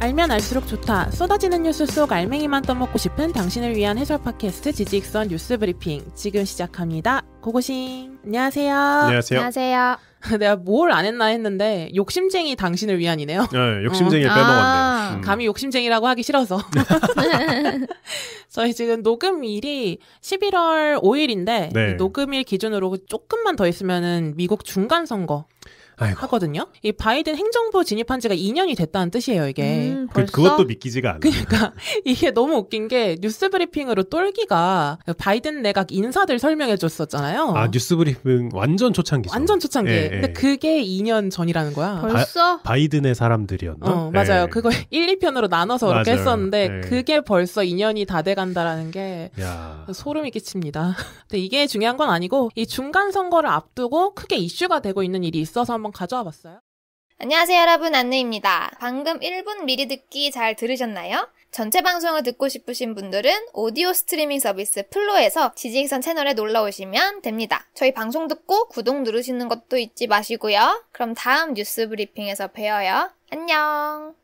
알면 알수록 좋다. 쏟아지는 뉴스 속 알맹이만 떠먹고 싶은 당신을 위한 해설 팟캐스트 지직선 뉴스 브리핑 지금 시작합니다. 고고싱. 안녕하세요. 안녕하세요. 안녕하세요. 내가 뭘 안 했나 했는데 욕심쟁이 당신을 위한이네요. 네, 욕심쟁이 어. 빼먹었네 아~ 음. 감히 욕심쟁이라고 하기 싫어서. 저희 지금 녹음일이 11월 5일인데 네. 녹음일 기준으로 조금만 더 있으면은 미국 중간 선거 아이고. 하거든요. 이 바이든 행정부 진입한 지가 2년이 됐다는 뜻이에요, 이게. 음, 그, 그것도 믿기지가 않아요. 그러니까 이게 너무 웃긴 게 뉴스 브리핑으로 똘기가 바이든 내각 인사들 설명해 줬었잖아요. 아, 뉴스 브리핑 완전 초창기죠. 완전 초창기. 예, 예. 근데 그게 2년 전이라는 거야. 벌써 바, 이든의 사람들이었나? 어, 맞아요. 예. 그거 1, 2편으로 나눠서 맞 이렇게 했었는데 예. 그게 벌써 2년이 다 돼 간다라는 게 야. 소름이 끼칩니다. 근데 이게 중요한 건 아니고 이 중간 선거를 앞두고 크게 이슈가 되고 있는 일이 있어서 한번 한번 가져와 봤어요. 안녕하세요 여러분 안내입니다. 방금 1분 미리 듣기 잘 들으셨나요? 전체 방송을 듣고 싶으신 분들은 오디오 스트리밍 서비스 플로에서 지지선 채널에 놀러 오시면 됩니다. 저희 방송 듣고 구독 누르시는 것도 잊지 마시고요. 그럼 다음 뉴스 브리핑에서 뵈어요. 안녕!